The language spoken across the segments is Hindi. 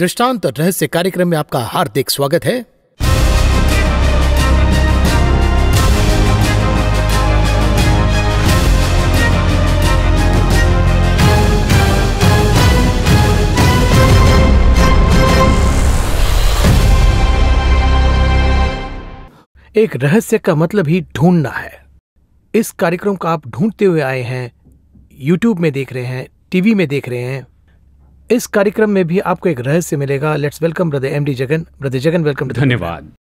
दृष्टांत रहस्य कार्यक्रम में आपका हार्दिक स्वागत है एक रहस्य का मतलब ही ढूंढना है इस कार्यक्रम को आप ढूंढते हुए आए हैं यूट्यूब में देख रहे हैं टीवी में देख रहे हैं इस कार्यक्रम में भी आपको एक रहस्य मिलेगा let's welcome brother M D Jagan brother Jagan welcome धन्यवाद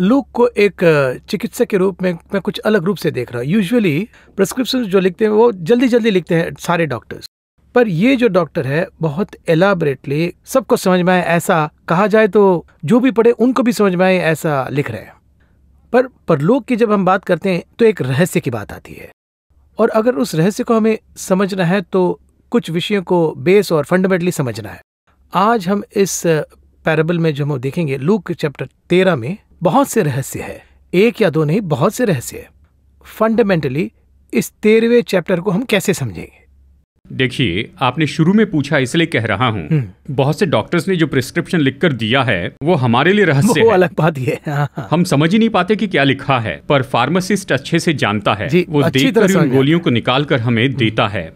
लोग को एक चिकित्सक के रूप में मैं कुछ अलग रूप से देख रहा हूँ यूजुअली प्रिस्क्रिप्शन जो लिखते हैं वो जल्दी जल्दी लिखते हैं सारे डॉक्टर्स पर ये जो डॉक्टर है बहुत एलाबरेटली सबको समझ में आए ऐसा कहा जाए तो जो भी पढ़े उनको भी समझ में आए ऐसा लिख रहे हैं पर परलोक की जब हम बात करते हैं तो एक रहस्य की बात आती है और अगर उस रहस्य को हमें समझना है तो कुछ विषयों को बेस और फंडामेंटली समझना है आज हम इस पैराबल में जो हम देखेंगे लूक चैप्टर तेरह में बहुत से रहस्य है एक या दो नहीं बहुत से रहस्य है फंडामेंटली इस तेरहवे चैप्टर को हम कैसे समझेंगे देखिए आपने शुरू में पूछा इसलिए कह रहा हूँ हम्म। बहुत से डॉक्टर्स ने जो प्रिस्क्रिप्शन लिखकर दिया है वो हमारे लिए रहस्य वो अलग बात है हाँ, हाँ। हम समझ ही नहीं पाते कि क्या लिखा है पर फार्मासिस्ट अच्छे से जानता है वो देख कर उन गोलियों को निकाल कर हमें देता है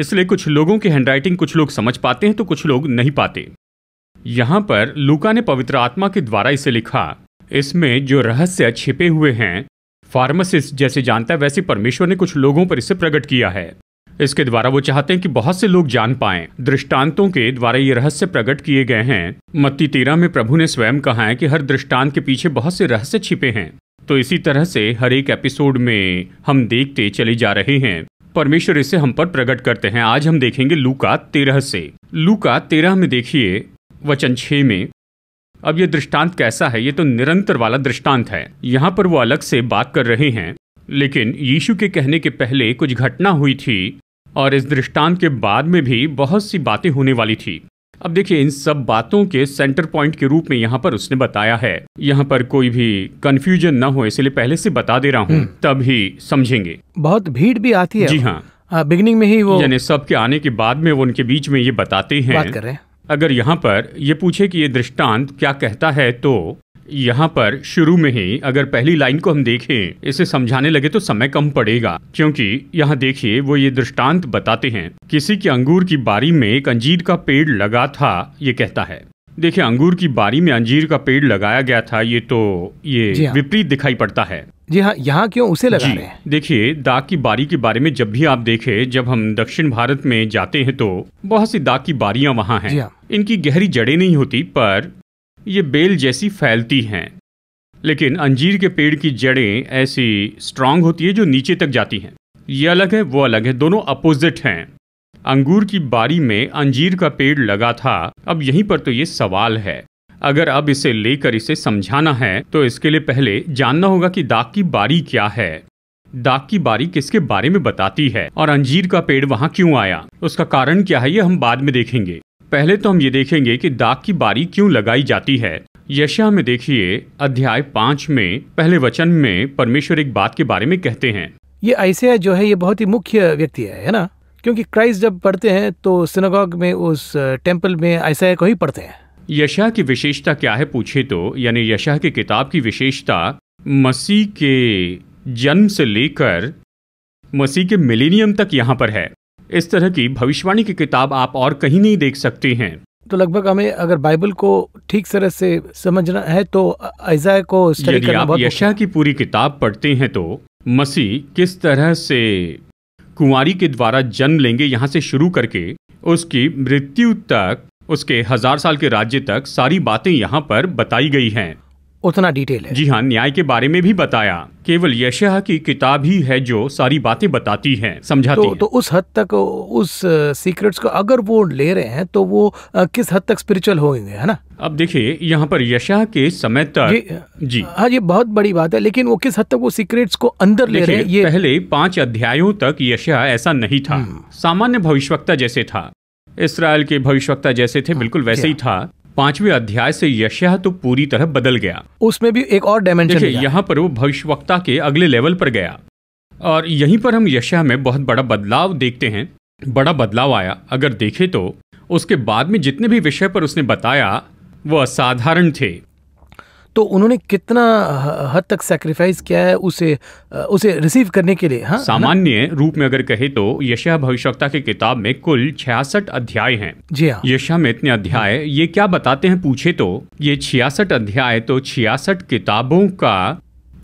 इसलिए कुछ लोगों की हैंडराइटिंग कुछ लोग समझ पाते हैं तो कुछ लोग नहीं पाते यहाँ पर लूका ने पवित्र आत्मा के द्वारा इसे लिखा इसमें जो रहस्य छिपे हुए हैं फार्मासिस्ट जैसे जानता है वैसे परमेश्वर ने कुछ लोगों पर इसे प्रकट किया है इसके द्वारा वो चाहते हैं कि बहुत से लोग जान पाएं। दृष्टांतों के द्वारा ये रहस्य प्रकट किए गए हैं मत्ती तेरह में प्रभु ने स्वयं कहा है कि हर दृष्टांत के पीछे बहुत से रहस्य छिपे हैं तो इसी तरह से हर एक एपिसोड में हम देखते चले जा रहे हैं परमेश्वर इसे हम पर प्रकट करते हैं आज हम देखेंगे लूका तेरह से लूका तेरह में देखिए वचन छे में अब यह दृष्टांत कैसा है ये तो निरंतर वाला दृष्टांत है यहाँ पर वो अलग से बात कर रहे हैं लेकिन यीशु के कहने के पहले कुछ घटना हुई थी और इस दृष्टांत के बाद में भी बहुत सी बातें होने वाली थी अब देखिए इन सब बातों के सेंटर पॉइंट के रूप में यहाँ पर उसने बताया है यहाँ पर कोई भी कंफ्यूजन ना हो इसलिए पहले से बता दे रहा हूँ हम्म। तभी समझेंगे बहुत भीड़ भी आती है जी हाँ बिगनिंग में ही वो यानी सबके आने के बाद में वो उनके बीच में ये बताते हैं बात कर रहे हैं अगर यहाँ पर ये पूछे कि ये दृष्टांत क्या कहता है तो यहाँ पर शुरू में ही अगर पहली लाइन को हम देखें इसे समझाने लगे तो समय कम पड़ेगा क्योंकि यहाँ देखिए वो ये दृष्टांत बताते हैं किसी के अंगूर की बारी में एक अंजीर का पेड़ लगा था ये कहता है देखिए अंगूर की बारी में अंजीर का पेड़ लगाया गया था ये तो ये हाँ। विपरीत दिखाई पड़ता है जी हाँ यहाँ क्यों उसे लगा रहे हैं देखिए दाग की बारी के बारे में जब भी आप देखें जब हम दक्षिण भारत में जाते हैं तो बहुत सी दाग की बारियां वहाँ हैं हाँ। इनकी गहरी जड़ें नहीं होती पर ये बेल जैसी फैलती हैं लेकिन अंजीर के पेड़ की जड़ें ऐसी स्ट्रांग होती है जो नीचे तक जाती हैं ये अलग है वो अलग है दोनों अपोजिट हैं अंगूर की बारी में अंजीर का पेड़ लगा था अब यहीं पर तो ये सवाल है अगर अब इसे लेकर इसे समझाना है तो इसके लिए पहले जानना होगा कि दाग की बारी क्या है दाग की बारी किसके बारे में बताती है और अंजीर का पेड़ वहाँ क्यों आया उसका कारण क्या है ये हम बाद में देखेंगे पहले तो हम ये देखेंगे कि दाग की बारी क्यों लगाई जाती है यशा में देखिए अध्याय पांच में पहले वचन में परमेश्वर एक बात के बारे में कहते हैं ये ऐसे जो है ये बहुत ही मुख्य व्यक्ति है है ना क्योंकि क्राइस्ट जब पढ़ते हैं तो सिनागॉग में उस टेम्पल में ऐसा को ही पढ़ते हैं यशा की विशेषता क्या है पूछे तो यानी यशा की किताब की विशेषता मसीह के जन्म से लेकर मसीह के मिलेनियम तक यहाँ पर है इस तरह की भविष्यवाणी की किताब आप और कहीं नहीं देख सकते हैं तो लगभग हमें अगर बाइबल को ठीक तरह से समझना है तो ऐसा को यदि आप यशा की पूरी किताब पढ़ते हैं तो मसीह किस तरह से कुंवारी के द्वारा जन्म लेंगे यहाँ से शुरू करके उसकी मृत्यु तक उसके हजार साल के राज्य तक सारी बातें यहाँ पर बताई गई हैं उतना डिटेल है जी हाँ न्याय के बारे में भी बताया केवल यशह की किताब ही है जो सारी बातें बताती है समझाती तो, है। तो उस हद तक उस सीक्रेट्स को अगर वो ले रहे हैं तो वो किस हद तक स्पिरिचुअल होंगे है ना अब देखिए यहाँ पर यशह के समय तक जी हाँ ये बहुत बड़ी बात है लेकिन वो किस हद तक वो सीक्रेट्स को अंदर ले रहे हैं ये पहले पांच अध्यायों तक यशह ऐसा नहीं था हम्म। सामान्य भविष्यवक्ता जैसे था इसराइल के भविष्यवक्ता जैसे थे हाँ, बिल्कुल वैसे ही था पांचवें अध्याय से यशया तो पूरी तरह बदल गया उसमें भी एक और डायमेंशन यहाँ पर वो भविष्यवक्ता के अगले लेवल पर गया और यहीं पर हम यशह में बहुत बड़ा बदलाव देखते हैं बड़ा बदलाव आया अगर देखे तो उसके बाद में जितने भी विषय पर उसने बताया वो असाधारण थे तो उन्होंने कितना हद तक सेक्रीफाइस किया है उसे उसे रिसीव करने के लिए हाँ सामान्य रूप में अगर कहे तो यशा भविष्यता की किताब में कुल छियासठ अध्याय हैं जी हाँ यशा में इतने अध्याय ये क्या बताते हैं पूछे तो ये छियासठ अध्याय तो छियासठ किताबों का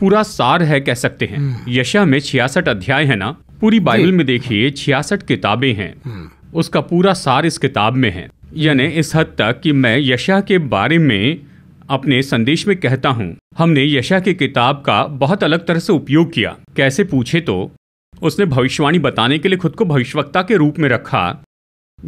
पूरा सार है कह सकते हैं हम्म। यशा में छियासठ अध्याय है ना पूरी बाइबल में देखिए छियासठ किताबें हैं हम्म। उसका पूरा सार इस किताब में है यानी इस हद तक कि मैं यशा के बारे में अपने संदेश में कहता हूँ हमने यशा की किताब का बहुत अलग तरह से उपयोग किया कैसे पूछे तो उसने भविष्यवाणी बताने के लिए खुद को भविष्यवक्ता के रूप में रखा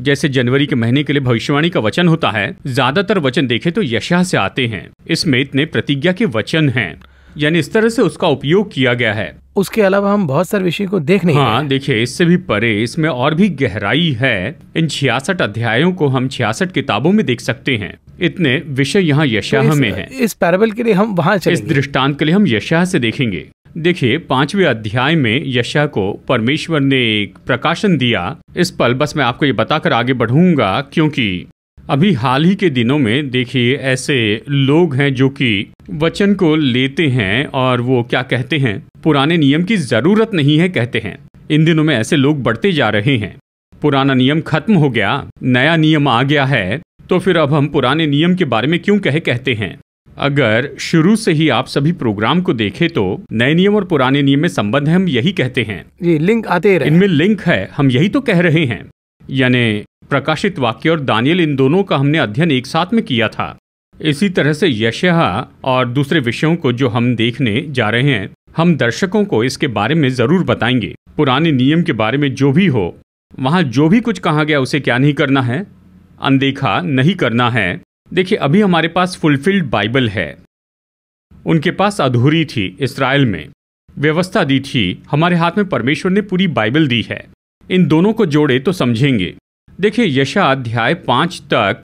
जैसे जनवरी के महीने के लिए भविष्यवाणी का वचन होता है ज्यादातर वचन देखे तो यशा से आते हैं इसमें इतने प्रतिज्ञा के वचन हैं यानी इस तरह से उसका उपयोग किया गया है उसके अलावा हम बहुत सारे विषय को देख नहीं हाँ देखिए इससे भी परे इसमें और भी गहराई है इन छियासठ अध्यायों को हम छियासठ किताबों में देख सकते हैं इतने विषय यहाँ यशाह तो में है इस पैरबल के लिए हम वहाँ इस दृष्टांत के लिए हम यशाह से देखेंगे देखिए पांचवे अध्याय में यशा को परमेश्वर ने एक प्रकाशन दिया इस पल बस मैं आपको ये बताकर आगे बढ़ूंगा क्योंकि अभी हाल ही के दिनों में देखिए ऐसे लोग हैं जो कि वचन को लेते हैं और वो क्या कहते हैं पुराने नियम की ज़रूरत नहीं है कहते हैं इन दिनों में ऐसे लोग बढ़ते जा रहे हैं पुराना नियम खत्म हो गया नया नियम आ गया है तो फिर अब हम पुराने नियम के बारे में क्यों कहे कहते हैं अगर शुरू से ही आप सभी प्रोग्राम को देखें तो नए नियम और पुराने नियम में संबंध हम यही कहते हैं ये लिंक आते रहे इनमें लिंक है हम यही तो कह रहे हैं यानी प्रकाशित वाक्य और दानियल इन दोनों का हमने अध्ययन एक साथ में किया था इसी तरह से यशहा और दूसरे विषयों को जो हम देखने जा रहे हैं हम दर्शकों को इसके बारे में ज़रूर बताएंगे पुराने नियम के बारे में जो भी हो वहाँ जो भी कुछ कहा गया उसे क्या नहीं करना है अनदेखा नहीं करना है देखिए अभी हमारे पास फुलफिल्ड बाइबल है उनके पास अधूरी थी इसराइल में व्यवस्था दी थी हमारे हाथ में परमेश्वर ने पूरी बाइबल दी है इन दोनों को जोड़े तो समझेंगे देखिए यशा अध्याय पांच तक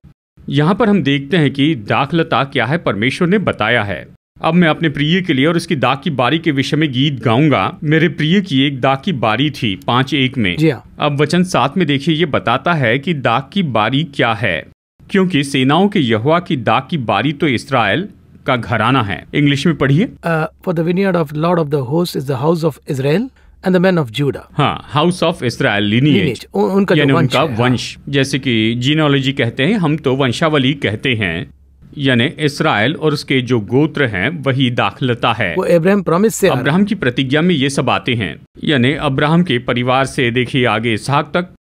यहाँ पर हम देखते हैं कि दाखलता क्या है परमेश्वर ने बताया है अब मैं अपने प्रिय के लिए और उसकी दाग की बारी के विषय में गीत गाऊंगा मेरे प्रिय की एक दाग की बारी थी पांच एक में जी हाँ। अब वचन सात में देखिए ये बताता है कि दाग की बारी क्या है क्योंकि सेनाओं के यहुआ की दाग की बारी तो इसराइल का घराना है इंग्लिश में पढ़िए for the vineyard of Lord of the host is the house of Israel and the man of Judah हाँ हाउस ऑफ इसराइल उनका यानी उनका वंश जैसे कि जीनोलॉजी कहते हैं हम तो वंशावली कहते हैं यानी इसराइल और उसके जो गोत्र हैं वही दाखलता है वो अब्राहम प्रॉमिस से अब्राहम की प्रतिज्ञा में ये सब आते हैं यानी अब्राहम के परिवार से देखिए आगे इसहाक तक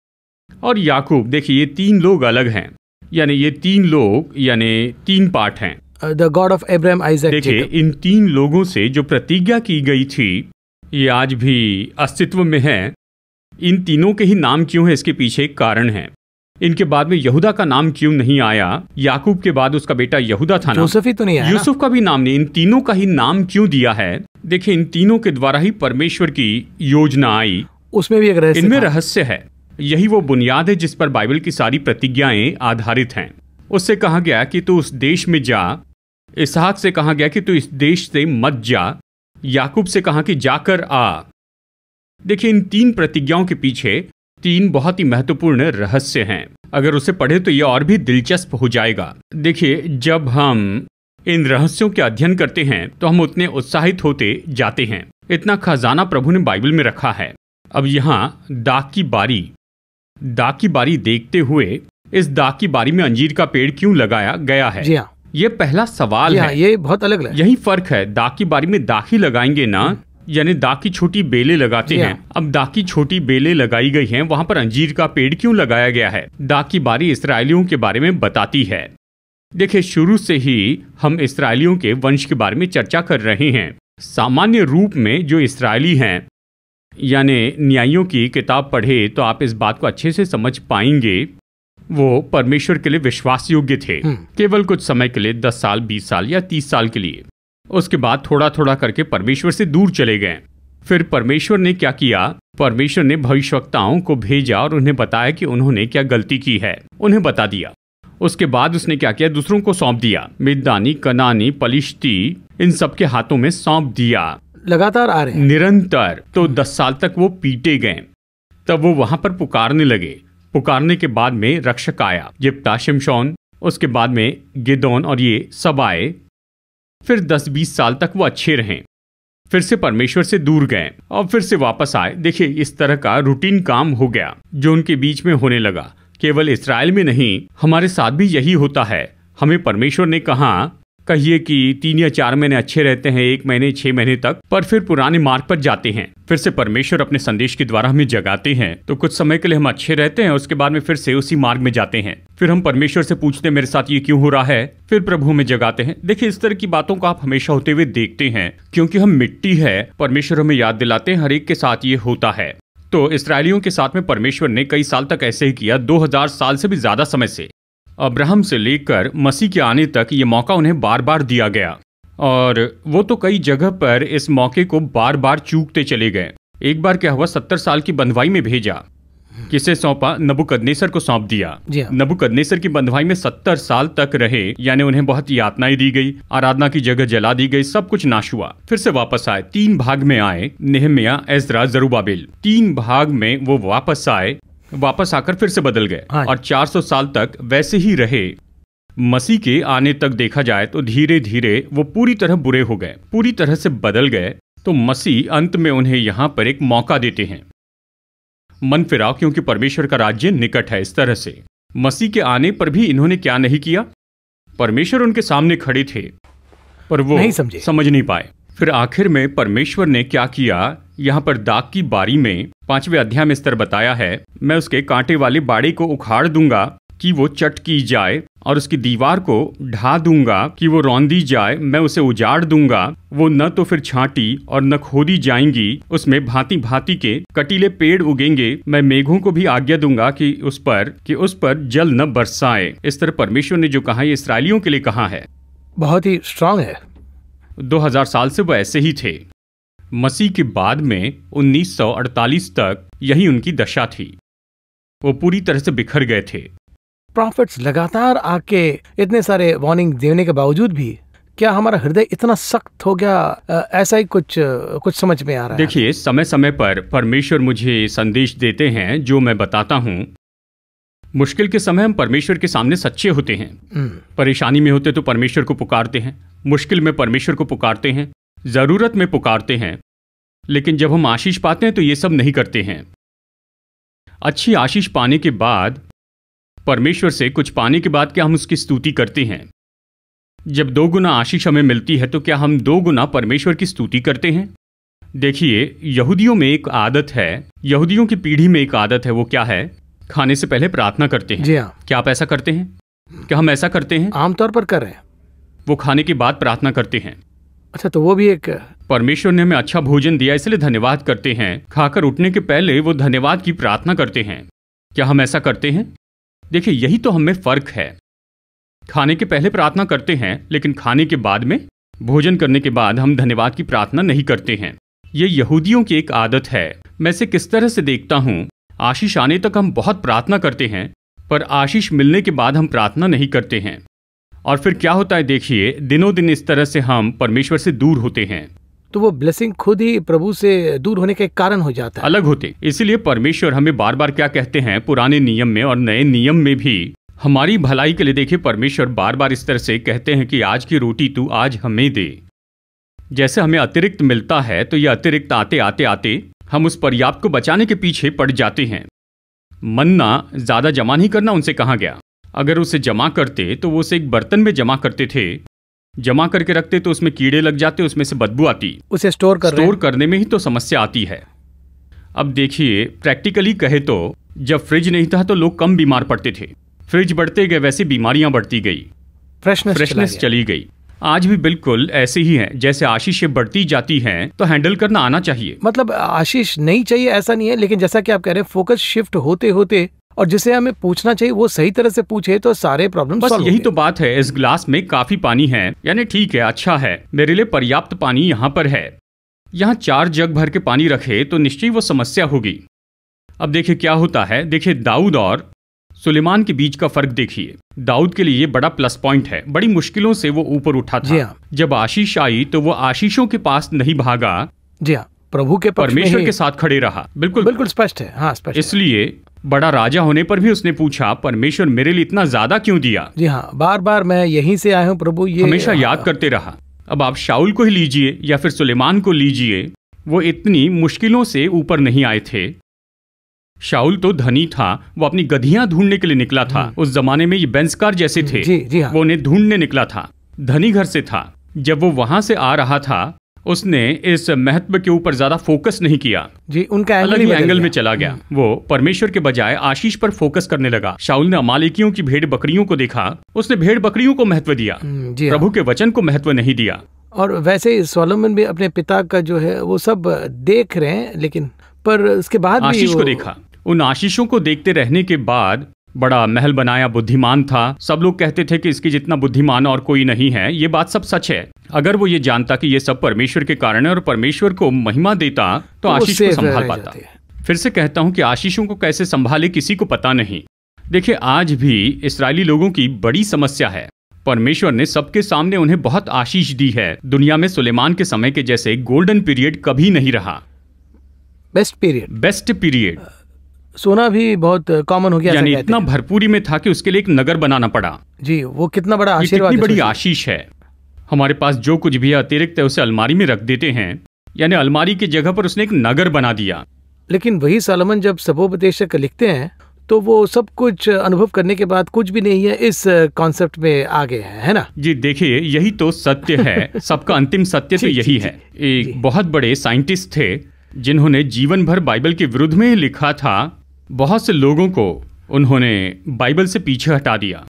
और याकूब देखिए ये तीन लोग अलग हैं यानी ये तीन लोग यानी तीन पार्ट हैं the God of Abraham Isaac देखिए इन तीन लोगों से जो प्रतिज्ञा की गई थी ये आज भी अस्तित्व में है इन तीनों के ही नाम क्यों है इसके पीछे एक कारण है इनके बाद में यहूदा का नाम क्यों नहीं आया याकूब के बाद उसका बेटा यहूदा था यूसुफ ही तो नहीं आया यूसुफ का भी नाम नहीं इन तीनों का ही नाम क्यों दिया है देखिए इन तीनों के द्वारा ही परमेश्वर की योजना आई उसमें भी एक रहस्य इनमें रहस्य है यही वो बुनियाद है जिस पर बाइबल की सारी प्रतिज्ञाएं आधारित हैं उससे कहा गया कि तू उस देश में जा इसहाक से कहा गया कि तू इस देश से मत जा याकूब से कहा कि जाकर आ देखिए इन तीन प्रतिज्ञाओं के पीछे तीन बहुत ही महत्वपूर्ण रहस्य हैं अगर उसे पढ़े तो यह और भी दिलचस्प हो जाएगा देखिए जब हम इन रहस्यों के अध्ययन करते हैं तो हम उतने उत्साहित होते जाते हैं इतना खजाना प्रभु ने बाइबल में रखा है अब यहाँ दाग की बारी दाग की बारी देखते हुए इस दाग की बारी में अंजीर का पेड़ क्यों लगाया गया है जी हाँ ये पहला सवाल हाँ, है ये बहुत अलग है यही फर्क है दाग की बारी में दाखी लगाएंगे ना यानी दाग की छोटी बेले लगाते हाँ। हैं अब दाग की छोटी बेले लगाई गई हैं वहाँ पर अंजीर का पेड़ क्यों लगाया गया है दाग की बारी इसराइलियों के बारे में बताती है देखे शुरू से ही हम इसराइलियों के वंश के बारे में चर्चा कर रहे हैं सामान्य रूप में जो इसराइली हैं यानी न्यायों की किताब पढ़े तो आप इस बात को अच्छे से समझ पाएंगे वो परमेश्वर के लिए विश्वास योग्य थे हम्म। केवल कुछ समय के लिए दस साल बीस साल या तीस साल के लिए उसके बाद थोड़ा थोड़ा करके परमेश्वर से दूर चले गए फिर परमेश्वर ने क्या किया परमेश्वर ने भविष्यवक्ताओं को भेजा और उन्हें बताया कि उन्होंने क्या गलती की है उन्हें बता दिया उसके बाद उसने क्या किया दूसरों को सौंप दिया मिदानी कनानी पलिश्ती इन सबके हाथों में सौंप दिया लगातार आ रहे निरंतर तो दस साल तक वो पीटे गए तब वो वहां पर पुकारने लगे पुकारने के बाद में रक्षक आया जिप्ता शिमशोन उसके बाद में गिदोन और ये सब आए फिर दस बीस साल तक वो अच्छे रहे फिर से परमेश्वर से दूर गए और फिर से वापस आए देखिए इस तरह का रूटीन काम हो गया जो उनके बीच में होने लगा केवल इसराइल में नहीं हमारे साथ भी यही होता है हमें परमेश्वर ने कहा कहिए कि तीन या चार महीने अच्छे रहते हैं एक महीने छह महीने तक पर फिर पुराने मार्ग पर जाते हैं फिर से परमेश्वर अपने संदेश के द्वारा हमें जगाते हैं तो कुछ समय के लिए हम अच्छे रहते हैं उसके बाद में फिर से उसी मार्ग में जाते हैं फिर हम परमेश्वर से पूछते हैं मेरे साथ ये क्यों हो रहा है फिर प्रभु हमें जगाते हैं देखिए इस तरह की बातों को आप हमेशा होते हुए देखते हैं क्योंकि हम मिट्टी है परमेश्वर हमें याद दिलाते हैं हर एक के साथ ये होता है तो इसराइलियों के साथ में परमेश्वर ने कई साल तक ऐसे ही किया 2000 साल से भी ज्यादा समय से अब्राहम से लेकर मसीह के आने तक ये मौका उन्हें बार बार दिया गया और वो तो कई जगह पर इस मौके को बार बार चूकते चले गए एक बार क्या हुआ सत्तर साल की बंधवाई में भेजा किसे सौंपा नबुकदनेसर को सौंप दिया हाँ। नबुकदनेसर की बंधवाई में सत्तर साल तक रहे यानी उन्हें बहुत यातनाएं दी गई आराधना की जगह जला दी गई सब कुछ नाश हुआ फिर से वापस आए तीन भाग में आए नेहमिया एजरा जरूबाबिल तीन भाग में वो वापस आए वापस आकर फिर से बदल गए हाँ। और 400 साल तक वैसे ही रहे मसीह के आने तक देखा जाए तो धीरे धीरे वो पूरी तरह बुरे हो गए पूरी तरह से बदल गए तो मसी अंत में उन्हें यहां पर एक मौका देते हैं मन फिराव क्योंकि परमेश्वर का राज्य निकट है इस तरह से मसीह के आने पर भी इन्होंने क्या नहीं किया परमेश्वर उनके सामने खड़े थे पर वो नहीं समझे समझ नहीं पाए फिर आखिर में परमेश्वर ने क्या किया यहाँ पर दाग की बारी में पांचवे अध्याय में स्तर बताया है मैं उसके कांटे वाले बाड़े को उखाड़ दूंगा कि वो चट की जाए और उसकी दीवार को ढा दूंगा कि वो रौंदी जाए मैं उसे उजाड़ दूंगा वो न तो फिर छाटी और न खोदी जाएंगी उसमें भांति भांति के कटीले पेड़ उगेंगे मैं मेघों को भी आज्ञा दूंगा कि उस पर कि उस पर जल न बरसाए इस तरह परमेश्वर ने जो कहा इसराइलियों के लिए कहा है बहुत ही स्ट्रांग है 2000 साल से वो ऐसे ही थे मसीह के बाद में 1948 तक यही उनकी दशा थी वो पूरी तरह से बिखर गए थे प्रॉफिट्स लगातार आके इतने सारे वार्निंग देने के बावजूद भी क्या हमारा हृदय इतना सख्त हो गया ऐसा ही कुछ कुछ समझ में आ रहा है देखिए समय समय पर परमेश्वर मुझे संदेश देते हैं जो मैं बताता हूँ मुश्किल के समय हम परमेश्वर के सामने सच्चे होते हैं हम्म। परेशानी में होते तो परमेश्वर को पुकारते हैं मुश्किल में परमेश्वर को पुकारते हैं ज़रूरत में पुकारते हैं लेकिन जब हम आशीष पाते हैं तो ये सब नहीं करते हैं अच्छी आशीष पाने के बाद परमेश्वर से कुछ पाने के बाद क्या हम उसकी स्तुति करते हैं जब दो गुना आशीष हमें मिलती है तो क्या हम दो गुना परमेश्वर की स्तुति करते हैं देखिए यहूदियों में एक आदत है यहूदियों की पीढ़ी में एक आदत है वो क्या है खाने से पहले प्रार्थना करते हैं जी हाँ क्या आप ऐसा करते हैं क्या हम ऐसा करते हैं आमतौर पर कर रहे हैं वो खाने के बाद प्रार्थना करते हैं अच्छा तो वो भी एक परमेश्वर ने हमें अच्छा भोजन दिया इसलिए धन्यवाद करते हैं खाकर उठने के पहले वो धन्यवाद की प्रार्थना करते हैं क्या हम ऐसा करते हैं देखिए यही तो हमें फर्क है खाने के पहले प्रार्थना करते हैं लेकिन खाने के बाद में भोजन करने के बाद हम धन्यवाद की प्रार्थना नहीं करते हैं ये यहूदियों की एक आदत है मैं इसे किस तरह से देखता हूँ आशीष आने तक हम बहुत प्रार्थना करते हैं पर आशीष मिलने के बाद हम प्रार्थना नहीं करते हैं और फिर क्या होता है देखिए दिनों दिन इस तरह से हम परमेश्वर से दूर होते हैं तो वो ब्लेसिंग खुद ही प्रभु से दूर होने का एक कारण हो जाता है अलग होते इसीलिए परमेश्वर हमें बार बार क्या कहते हैं पुराने नियम में और नए नियम में भी हमारी भलाई के लिए देखिए परमेश्वर बार बार इस तरह से कहते हैं कि आज की रोटी तू आज हमें दे जैसे हमें अतिरिक्त मिलता है तो यह अतिरिक्त आते आते आते हम उस पर्याप्त को बचाने के पीछे पड़ जाते हैं मन्ना ज्यादा जमा नहीं करना उनसे कहा गया अगर उसे जमा करते तो वो उसे एक बर्तन में जमा करते थे जमा करके रखते तो उसमें कीड़े लग जाते उसमें से बदबू आती उसे स्टोर कर स्टोर करने में ही तो समस्या आती है अब देखिए प्रैक्टिकली कहे तो जब फ्रिज नहीं था तो लोग कम बीमार पड़ते थे फ्रिज बढ़ते गए वैसे बीमारियां बढ़ती गई फ्रेशनेस फ्रेशनेस चली गई आज भी बिल्कुल ऐसे ही हैं जैसे आशीष बढ़ती जाती हैं तो हैंडल करना आना चाहिए मतलब आशीष नहीं चाहिए ऐसा नहीं है लेकिन जैसा कि आप कह रहे हैं फोकस शिफ्ट होते होते और जिसे हमें पूछना चाहिए वो सही तरह से पूछे तो सारे प्रॉब्लम बस यही तो बात है इस ग्लास में काफी पानी है यानी ठीक है अच्छा है मेरे लिए पर्याप्त पानी यहाँ पर है यहाँ चार जग भर के पानी रखे तो निश्चय वो समस्या होगी अब देखिए क्या होता है देखिए दाऊद और सुलेमान के बीच का फर्क देखिए दाऊद के लिए बड़ा प्लस पॉइंट है बड़ी मुश्किलों से वो ऊपर उठा था हाँ। जब आशीष आई तो वो आशीषों के पास नहीं भागा जी हाँ प्रभु के परमेश्वर के साथ खड़े रहा बिल्कुल बिल्कुल स्पष्ट है हाँ स्पष्ट इसलिए बड़ा राजा होने पर भी उसने पूछा परमेश्वर मेरे लिए इतना ज्यादा क्यों दिया जी हाँ बार बार मैं यहीं से आया हूँ प्रभु ये हमेशा याद करते रहा अब आप शाउल को ही लीजिए या फिर सुलेमान को लीजिए वो इतनी मुश्किलों से ऊपर नहीं आए थे शाउल तो धनी था वो अपनी गधियां ढूंढने के लिए निकला था हम्म। उस जमाने में ये बेंसकार जैसे थे जी, जी हाँ। वो उन्हें ढूंढने निकला था धनी घर से था जब वो वहां से आ रहा था उसने इस महत्व के ऊपर ज्यादा फोकस नहीं किया जी उनका एंगल अलग ही एंगल में चला गया हम्म। वो परमेश्वर के बजाय आशीष पर फोकस करने लगा शाउल ने अमालिकियों की भेड़ बकरियों को देखा उसने भेड़ बकरियों को महत्व दिया हम्म, हाँ। प्रभु के वचन को महत्व नहीं दिया और वैसे सोलोमन भी अपने पिता का जो है वो सब देख रहे हैं लेकिन पर उसके बाद आशीष को देखा उन आशीषों को देखते रहने के बाद बड़ा महल बनाया बुद्धिमान था सब लोग कहते थे कि इसकी जितना बुद्धिमान और कोई नहीं है ये बात सब सच है अगर वो ये जानता कि ये सब परमेश्वर के कारण है और परमेश्वर को महिमा देता तो, तो आशीष को संभाल पाता फिर से कहता हूँ कि आशीषों को कैसे संभाले किसी को पता नहीं देखिए आज भी इसराइली लोगों की बड़ी समस्या है परमेश्वर ने सबके सामने उन्हें बहुत आशीष दी है दुनिया में सुलेमान के समय के जैसे गोल्डन पीरियड कभी नहीं रहा बेस्ट पीरियड बेस्ट पीरियड सोना भी बहुत कॉमन हो गया यानी इतना भरपूरी में था कि उसके लिए एक नगर बनाना पड़ा जी वो कितना बड़ा आशीर्वाद कितनी बड़ी आशीष है हमारे पास जो कुछ भी अतिरिक्त है उसे अलमारी में रख देते हैं यानी अलमारी की जगह पर उसने एक नगर बना दिया लेकिन वही सालमन जब सबोपदेशक लिखते हैं तो वो सब कुछ अनुभव करने के बाद कुछ भी नहीं है इस कॉन्सेप्ट में आगे है है ना जी देखिए यही तो सत्य है सबका अंतिम सत्य तो यही है एक बहुत बड़े साइंटिस्ट थे जिन्होंने जीवन भर बाइबल के विरुद्ध में लिखा था बहुत से लोगों को उन्होंने बाइबल से पीछे हटा दिया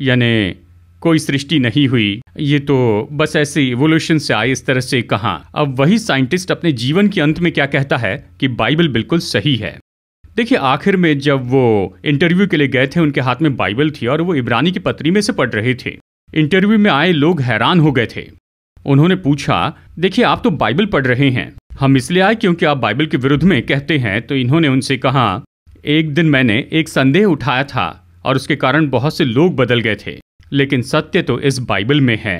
यानी कोई सृष्टि नहीं हुई ये तो बस ऐसे इवोल्यूशन से आए इस तरह से कहा अब वही साइंटिस्ट अपने जीवन के अंत में क्या कहता है कि बाइबल बिल्कुल सही है देखिए आखिर में जब वो इंटरव्यू के लिए गए थे उनके हाथ में बाइबल थी और वो इब्रानी की पत्री में से पढ़ रहे थे इंटरव्यू में आए लोग हैरान हो गए थे उन्होंने पूछा देखिए आप तो बाइबल पढ़ रहे हैं हम इसलिए आए क्योंकि आप बाइबल के विरुद्ध में कहते हैं तो इन्होंने उनसे कहा एक दिन मैंने एक संदेह उठाया था और उसके कारण बहुत से लोग बदल गए थे लेकिन सत्य तो इस बाइबल में है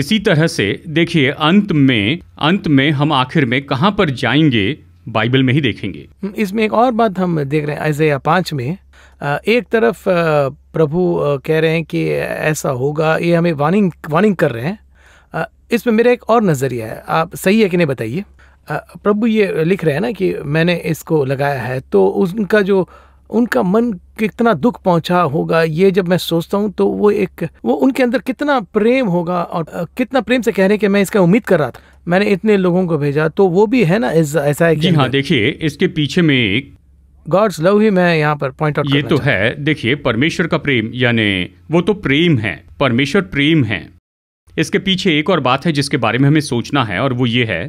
इसी तरह से देखिए अंत में अंत में हम आखिर में कहां पर जाएंगे बाइबल में ही देखेंगे हम्म, इसमें एक और बात हम देख रहे हैं ऐसे पांच में एक तरफ प्रभु कह रहे हैं कि ऐसा होगा ये हमें वार्निंग वार्निंग कर रहे हैं इसमें मेरा एक और नज़रिया है आप सही है कि नहीं बताइए प्रभु ये लिख रहे हैं ना कि मैंने इसको लगाया है तो उनका जो उनका मन कितना दुख पहुंचा होगा ये जब मैं सोचता हूँ तो वो एक वो उनके अंदर कितना प्रेम होगा और कितना प्रेम से कह रहे कि मैं इसका उम्मीद कर रहा था मैंने इतने लोगों को भेजा तो वो भी है ना ऐसा हाँ, है जी हाँ देखिए इसके पीछे में एक गॉड्स लव ही मैं यहाँ पर पॉइंट आउट ये तो है देखिए परमेश्वर का प्रेम यानी वो तो प्रेम है परमेश्वर प्रेम है इसके पीछे एक और बात है जिसके बारे में हमें सोचना है और वो ये है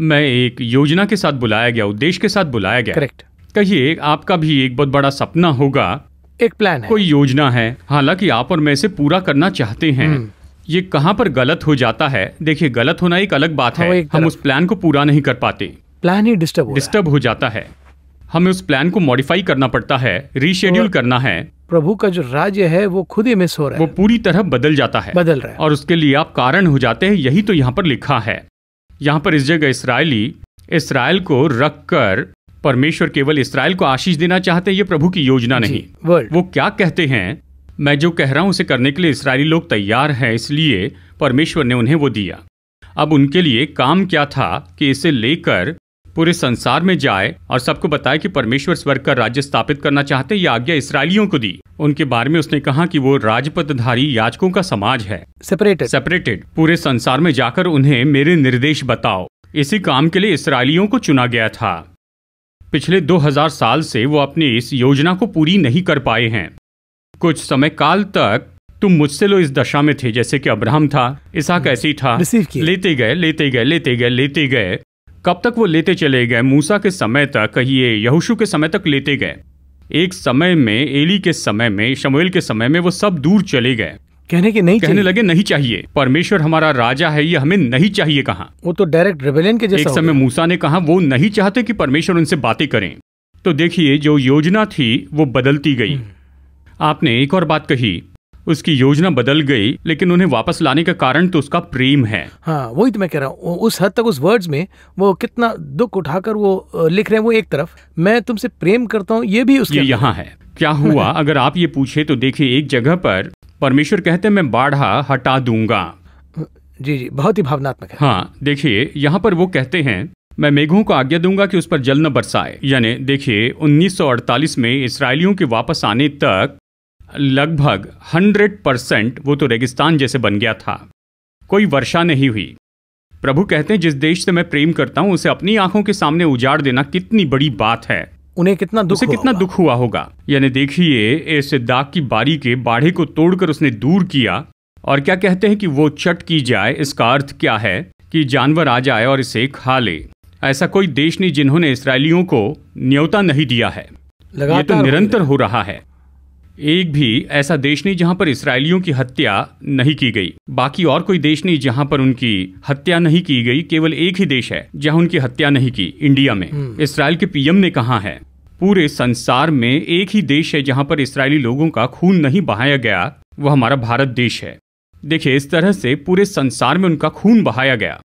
मैं एक योजना के साथ बुलाया गया उद्देश्य के साथ बुलाया गया करेक्ट कहिए आपका भी एक बहुत बड़ा सपना होगा एक प्लान है कोई योजना है हालांकि आप और मैं इसे पूरा करना चाहते हैं हम्म। ये कहाँ पर गलत हो जाता है देखिए गलत होना एक अलग बात हाँ, है हम उस प्लान को पूरा नहीं कर पाते प्लान ही डिस्टर्ब डिस्टर्ब हो जाता है हमें उस प्लान को मॉडिफाई करना पड़ता है रीशेड्यूल तो करना है प्रभु का जो राज्य है वो खुद ही मिस हो रहा है वो पूरी तरह बदल जाता है बदल रहा है और उसके लिए आप कारण हो जाते हैं यही तो यहाँ पर लिखा है यहाँ पर इस जगह इसराइली इसराइल को रख कर परमेश्वर केवल इसराइल को आशीष देना चाहते हैं ये प्रभु की योजना नहीं वो क्या कहते हैं मैं जो कह रहा हूँ उसे करने के लिए इसराइली लोग तैयार हैं इसलिए परमेश्वर ने उन्हें वो दिया अब उनके लिए काम क्या था कि इसे लेकर पूरे संसार में जाए और सबको बताए कि परमेश्वर स्वर्ग का राज्य स्थापित करना चाहते ये आज्ञा इसराइलियों को दी उनके बारे में उसने कहा कि वो राजपथधारी याचकों का समाज है सेपरेटेड सेपरेटेड पूरे संसार में जाकर उन्हें मेरे निर्देश बताओ इसी काम के लिए इसराइलियों को चुना गया था पिछले 2000 साल से वो अपनी इस योजना को पूरी नहीं कर पाए हैं कुछ समय काल तक तुम मुझसे लो इस दशा में थे जैसे कि अब्राहम था इसहाक hmm. ऐसी था लेते गए लेते गए लेते गए लेते गए कब तक वो लेते चले गए मूसा के समय तक कहिए यहोशू के समय तक लेते गए एक समय में एली के समय में शमोल के समय में वो सब दूर चले गए कहने के नहीं कहने लगे नहीं चाहिए परमेश्वर हमारा राजा है ये हमें नहीं चाहिए कहा वो तो डायरेक्ट रेबेलियन के जैसा एक समय मूसा ने कहा वो नहीं चाहते कि परमेश्वर उनसे बातें करें तो देखिए जो योजना थी वो बदलती गई हम्म। आपने एक और बात कही उसकी योजना बदल गई लेकिन उन्हें वापस लाने का कारण तो उसका प्रेम है हाँ वही तो मैं कह रहा हूँ उस हद तक उस वर्ड्स में वो कितना दुख उठाकर वो लिख रहे हैं वो एक तरफ मैं तुमसे प्रेम करता हूँ ये भी उसके यहाँ है क्या हुआ अगर आप ये पूछे तो देखिए एक जगह पर परमेश्वर कहते मैं बाढ़ा हटा दूंगा जी जी बहुत ही भावनात्मक है हाँ देखिए यहाँ पर वो कहते हैं मैं मेघों को आज्ञा दूंगा कि उस पर जल न बरसाए यानी देखिए 1948 में इसराइलियों के वापस आने तक लगभग 100 परसेंट वो तो रेगिस्तान जैसे बन गया था कोई वर्षा नहीं हुई प्रभु कहते हैं जिस देश से मैं प्रेम करता हूं उसे अपनी आंखों के सामने उजाड़ देना कितनी बड़ी बात है उन्हें कितना दुख उसे कितना दुख हुआ होगा यानी देखिए इस दाग की बारी के बाढ़े को तोड़कर उसने दूर किया और क्या कहते हैं कि वो चट की जाए इसका अर्थ क्या है कि जानवर आ जाए और इसे खा ले ऐसा कोई देश नहीं जिन्होंने इसराइलियों को न्योता नहीं दिया है ये तो निरंतर हो रहा है एक भी ऐसा देश नहीं जहां पर इसराइलियों की हत्या नहीं की गई बाकी और कोई देश नहीं जहां पर उनकी हत्या नहीं की गई केवल एक ही देश है जहां उनकी हत्या नहीं की इंडिया में हम्म। इसराइल के पीएम ने कहा है पूरे संसार में एक ही देश है जहां पर इसराइली लोगों का खून नहीं बहाया गया वह हमारा भारत देश है देखिए इस तरह से पूरे संसार में उनका खून बहाया गया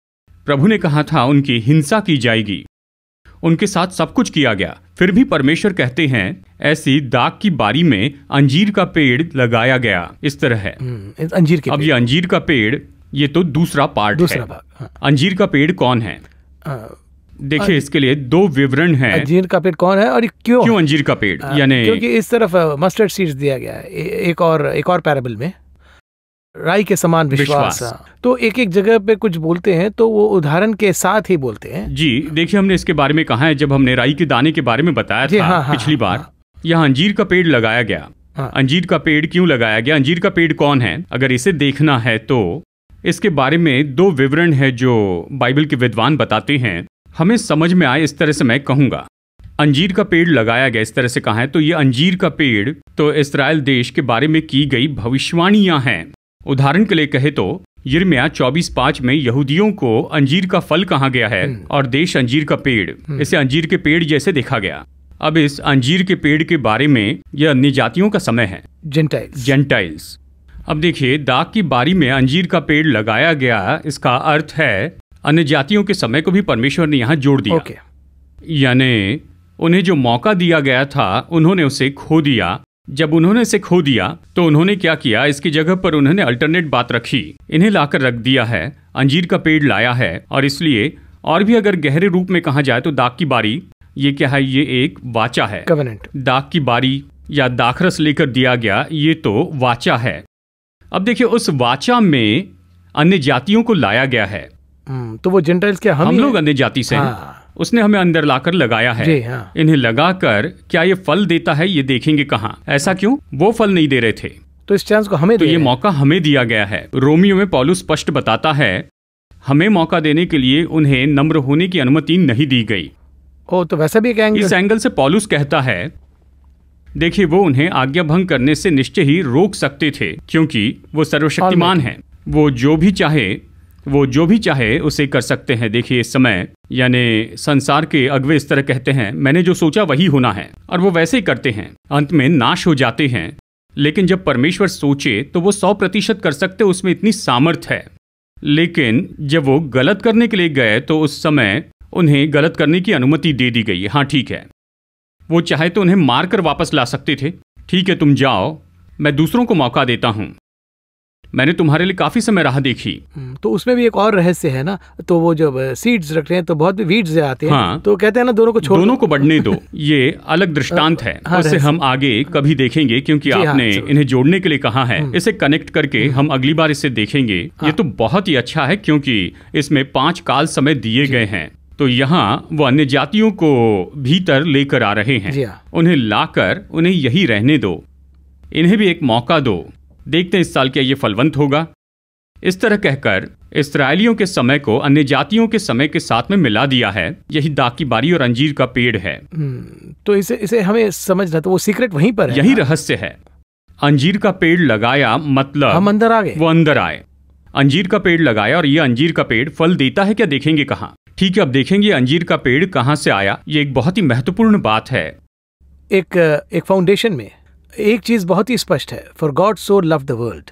प्रभु ने कहा था उनकी हिंसा की जाएगी उनके साथ सब कुछ किया गया फिर भी परमेश्वर कहते हैं ऐसी दाग की बारी में अंजीर का पेड़ लगाया गया इस तरह है हम्म, अंजीर के अब ये अंजीर का पेड़ ये तो दूसरा पार्ट दूसरा है हाँ। अंजीर का पेड़ कौन है देखिए अं- इसके लिए दो विवरण हैं अंजीर का पेड़ कौन है और क्यों क्यों अंजीर का पेड़ यानी क्योंकि इस तरफ मस्टर्ड सीड्स दिया गया है एक और एक और पैराबल में राय के समान विश्वास, विश्वास। तो एक एक जगह पे कुछ बोलते हैं तो वो उदाहरण के साथ ही बोलते हैं जी देखिए हमने इसके बारे में कहा है जब हमने राई के दाने के बारे में बताया था हाँ, हाँ, पिछली हाँ, बार हाँ। यहाँ अंजीर का पेड़ लगाया गया हाँ। अंजीर का पेड़ क्यों लगाया गया अंजीर का पेड़ कौन है अगर इसे देखना है तो इसके बारे में दो विवरण है जो बाइबल के विद्वान बताते हैं हमें समझ में आए इस तरह से मैं कहूंगा अंजीर का पेड़ लगाया गया इस तरह से कहा है तो ये अंजीर का पेड़ तो इसराइल देश के बारे में की गई भविष्यवाणियां हैं उदाहरण के लिए कहे तो यिर्मिया चौबीस पांच में यहूदियों को अंजीर का फल कहा गया है हम्म। और देश अंजीर का पेड़ हम्म। इसे अंजीर के पेड़ जैसे देखा गया अब इस अंजीर के पेड़ के बारे में यह अन्य जातियों का समय है जेंटाइल्स जेंटाइल्स अब देखिए दाग की बारी में अंजीर का पेड़ लगाया गया इसका अर्थ है अन्य जातियों के समय को भी परमेश्वर ने यहाँ जोड़ दिया okay. यानी उन्हें जो मौका दिया गया था उन्होंने उसे खो दिया जब उन्होंने इसे खो दिया तो उन्होंने क्या किया इसकी जगह पर उन्होंने अल्टरनेट बात रखी इन्हें लाकर रख दिया है अंजीर का पेड़ लाया है और इसलिए और भी अगर गहरे रूप में कहा जाए तो दाग की बारी ये क्या है ये एक वाचा है कवेनेंट दाग की बारी या दाखरस लेकर दिया गया ये तो वाचा है अब देखिए उस वाचा में अन्य जातियों को लाया गया है हम्म, तो वो जेंटाइल्स हम, हम लोग अन्य जाति से हाँ। उसने हमें अंदर लाकर लगाया है जी हाँ। इन्हें लगाकर क्या ये फल देता है ये देखेंगे कहाँ ऐसा क्यों वो फल नहीं दे रहे थे तो इस चांस को हमें तो ये मौका हमें दिया गया है रोमियो में पॉलू स्पष्ट बताता है हमें मौका देने के लिए उन्हें नम्र होने की अनुमति नहीं दी गई ओ तो वैसा भी कहेंगे इस एंगल से पॉलुस कहता है देखिए वो उन्हें आज्ञा भंग करने से निश्चय ही रोक सकते थे क्योंकि वो सर्वशक्तिमान है वो जो भी चाहे वो जो भी चाहे उसे कर सकते हैं देखिए इस समय यानी संसार के अगवे इस तरह कहते हैं मैंने जो सोचा वही होना है और वो वैसे ही करते हैं अंत में नाश हो जाते हैं लेकिन जब परमेश्वर सोचे तो वो सौ प्रतिशत कर सकते उसमें इतनी सामर्थ है लेकिन जब वो गलत करने के लिए गए तो उस समय उन्हें गलत करने की अनुमति दे दी गई हाँ ठीक है वो चाहे तो उन्हें मारकर वापस ला सकते थे ठीक है तुम जाओ मैं दूसरों को मौका देता हूँ मैंने तुम्हारे लिए काफी समय राह देखी हम्म, तो उसमें भी एक और रहस्य है ना तो वो जब सीड्स रखते हैं तो बहुत वीड्स आते हैं हाँ, तो कहते हैं ना दोनों को छोड़ दोनों को बढ़ने दो ये अलग दृष्टांत है हाँ, उसे हम आगे कभी देखेंगे क्योंकि हाँ, आपने हाँ, इन्हें जोड़ने के लिए कहा है हम्म। इसे कनेक्ट करके हम्म। हम अगली बार इसे देखेंगे हाँ। ये तो बहुत ही अच्छा है क्योंकि इसमें पांच काल समय दिए गए हैं तो यहाँ वो अन्य जातियों को भीतर लेकर आ रहे हैं हाँ। उन्हें लाकर उन्हें यही रहने दो इन्हें भी एक मौका दो देखते हैं इस साल क्या ये फलवंत होगा इस तरह कहकर इसराइलियों के समय को अन्य जातियों के समय के साथ में मिला दिया है यही दाग की बारी और अंजीर का पेड़ है हम्म, तो इसे इसे हमें रहा तो वो सीक्रेट वहीं पर है यही रहस्य है अंजीर का पेड़ लगाया मतलब हम अंदर आ गए वो अंदर आए अंजीर का पेड़ लगाया और ये अंजीर का पेड़ फल देता है क्या देखेंगे कहाँ ठीक है अब देखेंगे अंजीर का पेड़ कहाँ से आया ये एक बहुत ही महत्वपूर्ण बात है एक एक फाउंडेशन में एक चीज बहुत ही स्पष्ट है for God so love the world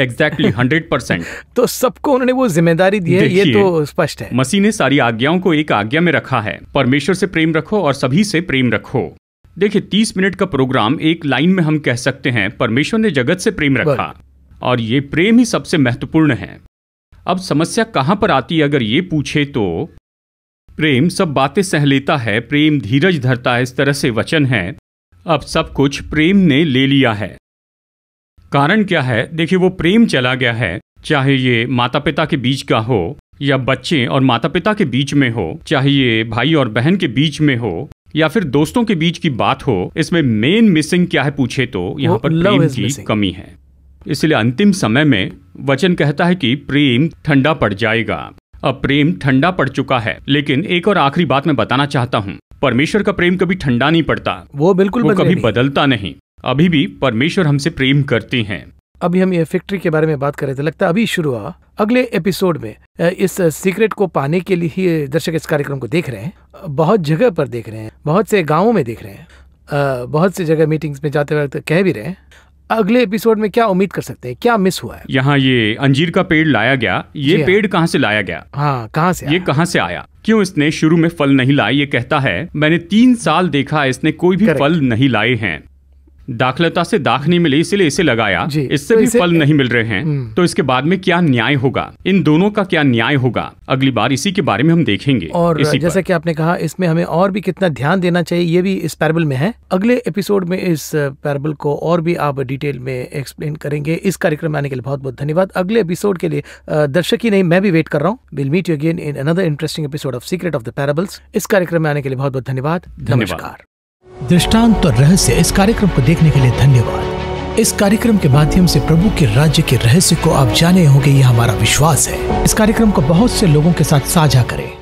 exactly hundred percent तो सबको उन्होंने वो जिम्मेदारी दी है ये तो स्पष्ट है मसीह ने सारी आज्ञाओं को एक आज्ञा में रखा है परमेश्वर से प्रेम रखो और सभी से प्रेम रखो देखिए तीस मिनट का प्रोग्राम एक लाइन में हम कह सकते हैं परमेश्वर ने जगत से प्रेम रखा और ये प्रेम ही सबसे महत्वपूर्ण है अब समस्या कहां पर आती है अगर ये पूछे तो प्रेम सब बातें सह लेता है प्रेम धीरज धरता है इस तरह से वचन है अब सब कुछ प्रेम ने ले लिया है कारण क्या है देखिए वो प्रेम चला गया है चाहे ये माता पिता के बीच का हो या बच्चे और माता पिता के बीच में हो चाहे ये भाई और बहन के बीच में हो या फिर दोस्तों के बीच की बात हो इसमें मेन मिसिंग क्या है पूछे तो यहाँ पर प्रेम की कमी है इसलिए अंतिम समय में वचन कहता है कि प्रेम ठंडा पड़ जाएगा अब प्रेम ठंडा पड़ चुका है लेकिन एक और आखिरी बात मैं बताना चाहता हूँ परमेश्वर का प्रेम कभी ठंडा नहीं पड़ता वो बिल्कुल वो कभी बदलता नहीं अभी भी परमेश्वर हमसे प्रेम करती हैं अभी हम ये फैक्ट्री के बारे में बात कर रहे थे लगता है अभी शुरू हुआ अगले एपिसोड में इस सीक्रेट को पाने के लिए ही दर्शक इस कार्यक्रम को देख रहे हैं बहुत जगह पर देख रहे हैं बहुत से गाँव में देख रहे हैं बहुत से जगह मीटिंग्स में जाते वक्त कह भी रहे हैं अगले एपिसोड में क्या उम्मीद कर सकते हैं क्या मिस हुआ है यहाँ ये अंजीर का पेड़ लाया गया ये हाँ। पेड़ कहाँ से लाया गया हाँ कहाँ से ये कहाँ से आया क्यों इसने शुरू में फल नहीं लाए ये कहता है मैंने तीन साल देखा इसने कोई भी फल नहीं लाए हैं दाखलता से दाख नहीं मिली इसीलिए इसे लगाया इससे तो भी फल नहीं मिल रहे हैं हम्म। तो इसके बाद में क्या न्याय होगा इन दोनों का क्या न्याय होगा अगली बार इसी के बारे में हम देखेंगे और जैसा कि आपने कहा इसमें हमें और भी कितना ध्यान देना चाहिए ये भी इस पैरबल में है अगले एपिसोड में इस पैरबल को और भी आप डिटेल में एक्सप्लेन करेंगे इस कार्यक्रम में आने के लिए बहुत बहुत धन्यवाद अगले एपिसोड के लिए दर्शक ही नहीं मैं भी वेट कर रहा हूँ will meet you again in another interesting episode of secret of the parables इस कार्यक्रम में आने के लिए बहुत बहुत धन्यवाद नमस्कार दृष्टांत और रहस्य इस कार्यक्रम को देखने के लिए धन्यवाद इस कार्यक्रम के माध्यम से प्रभु के राज्य के रहस्य को आप जाने होंगे यह हमारा विश्वास है इस कार्यक्रम को बहुत से लोगों के साथ साझा करें